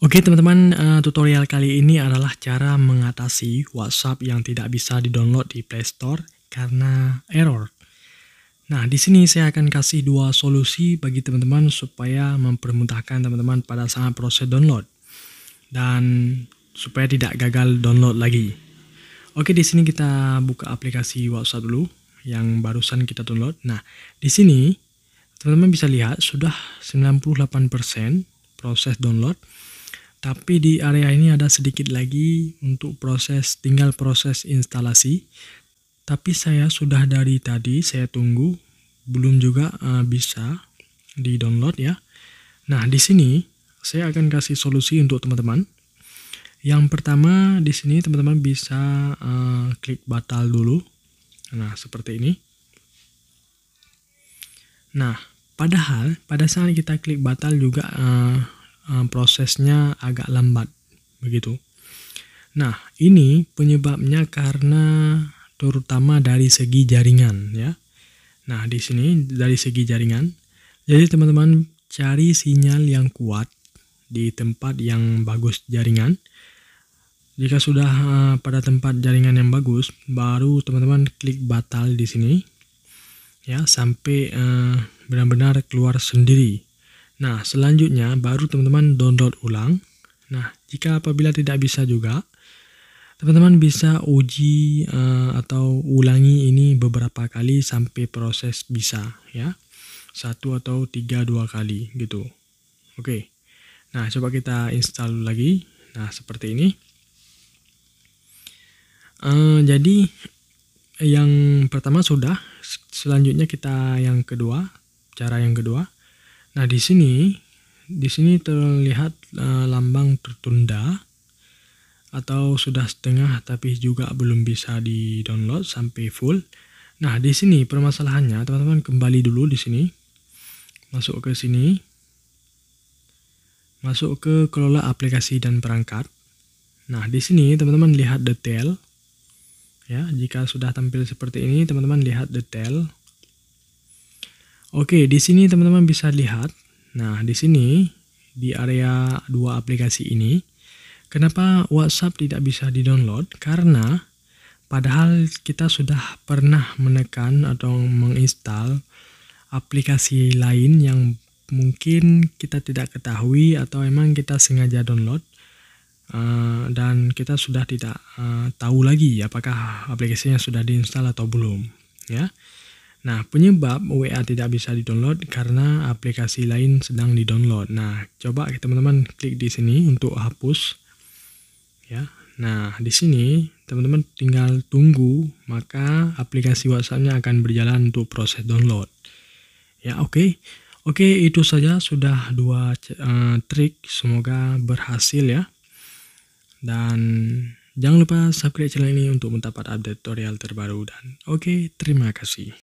Oke teman-teman, uh, tutorial kali ini adalah cara mengatasi WhatsApp yang tidak bisa didownload di Play Store karena error. Nah, di sini saya akan kasih dua solusi bagi teman-teman supaya mempermudahkan teman-teman pada saat proses download dan supaya tidak gagal download lagi. Oke, di sini kita buka aplikasi WhatsApp dulu yang barusan kita download. Nah, di sini teman-teman bisa lihat sudah 98% proses download tapi di area ini ada sedikit lagi untuk proses tinggal proses instalasi. Tapi saya sudah dari tadi saya tunggu belum juga uh, bisa di download ya. Nah di sini saya akan kasih solusi untuk teman-teman. Yang pertama di sini teman-teman bisa uh, klik batal dulu. Nah seperti ini. Nah padahal pada saat kita klik batal juga uh, Eh, prosesnya agak lambat begitu. Nah, ini penyebabnya karena terutama dari segi jaringan ya. Nah, di sini dari segi jaringan. Jadi teman-teman cari sinyal yang kuat di tempat yang bagus jaringan. Jika sudah uh, pada tempat jaringan yang bagus, baru teman-teman klik batal di sini ya sampai eh, benar-benar uh, keluar sendiri Nah, selanjutnya baru teman-teman download ulang. Nah, jika apabila tidak bisa juga, teman-teman bisa uji uh, atau ulangi ini beberapa kali sampai proses bisa ya. Satu atau tiga dua kali gitu. Oke. Nah, coba kita install lagi. Nah, seperti ini. Uh, jadi yang pertama sudah, selanjutnya kita yang kedua, cara yang kedua. Nah, di sini di sini terlihat e, lambang tertunda atau sudah setengah tapi juga belum bisa di-download sampai full. Nah, di sini permasalahannya, teman-teman kembali dulu di sini. Masuk ke sini. Masuk ke kelola aplikasi dan perangkat. Nah, di sini teman-teman lihat detail. Ya, jika sudah tampil seperti ini, teman-teman lihat detail. Oke, di sini teman-teman bisa lihat. Nah, di sini di area dua aplikasi ini, kenapa WhatsApp tidak bisa di-download? Karena padahal kita sudah pernah menekan atau menginstal aplikasi lain yang mungkin kita tidak ketahui atau emang kita sengaja download eh, dan kita sudah tidak eh, tahu lagi apakah aplikasinya sudah diinstal atau belum ya Nah, penyebab WA tidak bisa di download karena aplikasi lain sedang di download Nah, coba teman-teman klik di sini untuk hapus. Ya. Nah, di sini teman-teman tinggal tunggu maka aplikasi WhatsApp-nya akan berjalan untuk proses download. Ya, oke. Okay. Oke, okay, itu saja sudah dua uh, trik semoga berhasil ya. Dan Jangan lupa subscribe channel ini untuk mendapat update tutorial terbaru dan oke, okay, terima kasih.